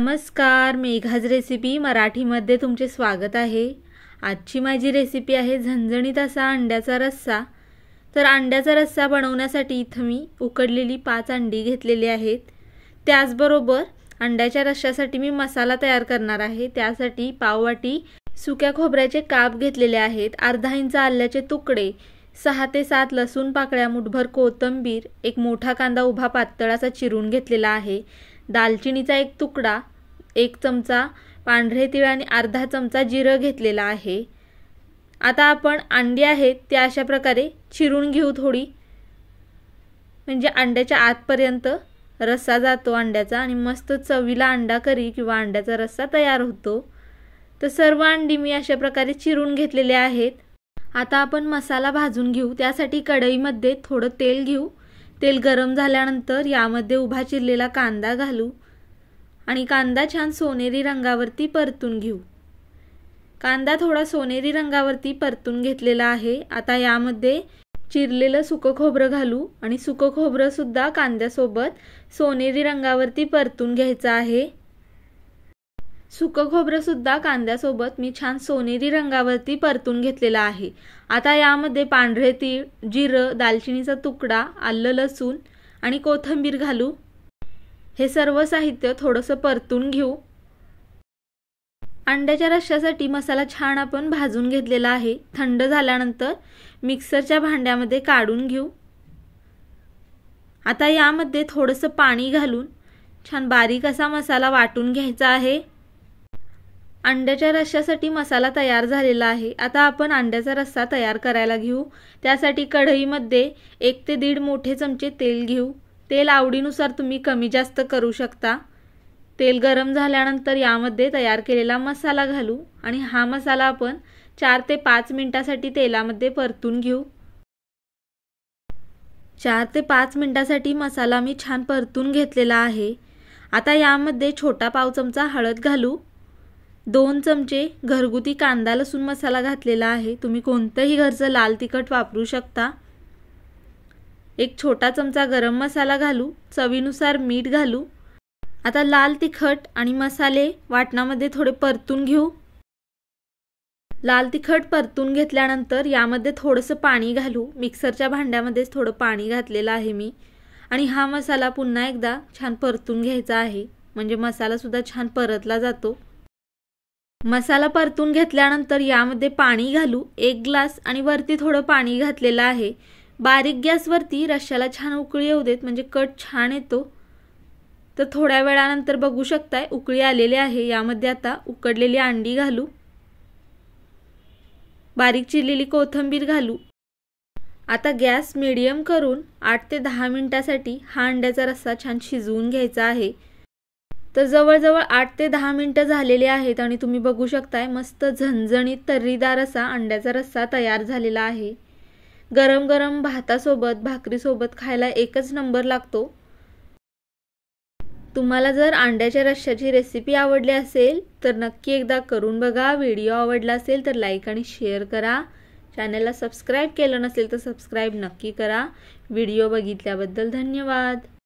नमस्कार मेघाज रेसिपी मराठीमध्ये तुमचे स्वागत आहे आजची माझी रेसिपी आहे झणझणीत असा अंड्याचा रस्सा तर अंड्याचा रस्सा बनवण्यासाठी इथं मी उकडलेली पाच अंडी घेतलेली आहेत त्याचबरोबर अंड्याच्या रस्स्यासाठी मी मसाला तयार करणार आहे त्यासाठी पाववाटी सुक्या खोबऱ्याचे काप घेतलेले आहेत अर्धा इंच आल्याचे तुकडे सहा ते सात लसूण पाकळ्या मुठभर कोथंबीर एक मोठा कांदा उभा पातळाचा चिरून घेतलेला आहे दालचिनीचा एक तुकडा एक चमचा पांढरे तिळ आणि अर्धा चमचा जिरं घेतलेला आहे आता आपण अंडी आहेत ते अशा प्रकारे चिरून घेऊ थोडी म्हणजे अंड्याच्या आतपर्यंत रस्सा जातो अंड्याचा आणि मस्त चवीला अंडा करी किंवा अंड्याचा रस्सा तयार होतो तर सर्व अंडी मी अशा प्रकारे चिरून घेतलेले आहेत आता आपण मसाला भाजून घेऊ त्यासाठी कढईमध्ये थोडं तेल घेऊ तेल गरम झाल्यानंतर यामध्ये उभा चिरलेला कांदा घालू आणि कांदा छान सोनेरी रंगावरती परतून घेऊ कांदा थोडा सोनेरी रंगावरती परतून घेतलेला आहे आता यामध्ये चिरलेलं सुकं खोबरं घालू आणि सुकं खोबरंसुद्धा कांद्यासोबत सोनेरी रंगावरती परतून घ्यायचं आहे सुकं खोबरंसुद्धा कांद्यासोबत मी छान सोनेरी रंगावरती परतून घेतलेलं आहे आता यामध्ये पांढरे तीळ जिरं दालचिनीचा तुकडा आलं लसूण आणि कोथिंबीर घालू हे सर्व साहित्य थोडंसं परतून घेऊ अंड्याच्या रश्श्यासाठी मसाला छान आपण भाजून घेतलेला आहे थंड झाल्यानंतर मिक्सरच्या भांड्यामध्ये काढून घेऊ आता यामध्ये थोडंसं पाणी घालून छान बारीक असा मसाला वाटून घ्यायचा आहे अंड्याच्या रश्श्यासाठी मसाला तयार झालेला आहे आता आपण अंड्याचा रस्सा तयार करायला घेऊ त्यासाठी कढईमध्ये एक ते दीड मोठे चमचे तेल घेऊ तेल आवडीनुसार तुम्ही कमी जास्त करू शकता तेल गरम झाल्यानंतर यामध्ये तयार केलेला मसाला घालू आणि हा मसाला आपण चार ते पाच मिनटासाठी तेलामध्ये परतून घेऊ चार ते पाच मिनटासाठी मसाला मी छान परतून घेतलेला आहे आता यामध्ये छोटा पाव चमचा हळद घालू दोन चमचे घरगुती कांदा लसूण मसाला घातलेला आहे तुम्ही कोणतंही घरचं लाल तिखट वापरू शकता एक छोटा चमचा गरम मसाला घालू चवीनुसार मीठ घालू आता लाल तिखट आणि मसाले वाटणामध्ये थोडे परतून घेऊ लाल तिखट परतून घेतल्यानंतर यामध्ये थोडंसं पाणी घालू मिक्सरच्या भांड्यामध्येच थोडं पाणी घातलेलं आहे मी आणि हा मसाला पुन्हा एकदा छान परतून घ्यायचा आहे म्हणजे मसालासुद्धा छान परतला जातो मसाला परतून घेतल्यानंतर यामध्ये पाणी घालू एक ग्लास आणि वरती थोडं पाणी घातलेलं आहे बारीक गॅसवरती रश्श्याला छान उकळी येऊ देत म्हणजे कट छान येतो तर थोड्या वेळानंतर बघू शकताय उकळी आलेली आहे यामध्ये आता उकडलेली अंडी घालू बारीक चिरलेली कोथंबीर घालू आता गॅस मिडियम करून आठ ते दहा मिनटासाठी हा अंड्याचा रस्सा छान शिजवून घ्यायचा आहे तर जवळजवळ आठ ते दहा मिनटं झालेले आहेत आणि तुम्ही बघू शकताय मस्त झणझणीत तर्रीदार असा अंड्याचा रस्सा तयार झालेला आहे गरम गरम भातासोबत भाकरीसोबत खायला एकच नंबर लागतो तुम्हाला जर अंड्याच्या रश्श्याची रेसिपी आवडली असेल तर नक्की एकदा करून बघा व्हिडिओ आवडला असेल तर लाईक आणि शेअर करा चॅनलला सबस्क्राईब केलं नसेल तर सबस्क्राईब नक्की करा व्हिडिओ बघितल्याबद्दल धन्यवाद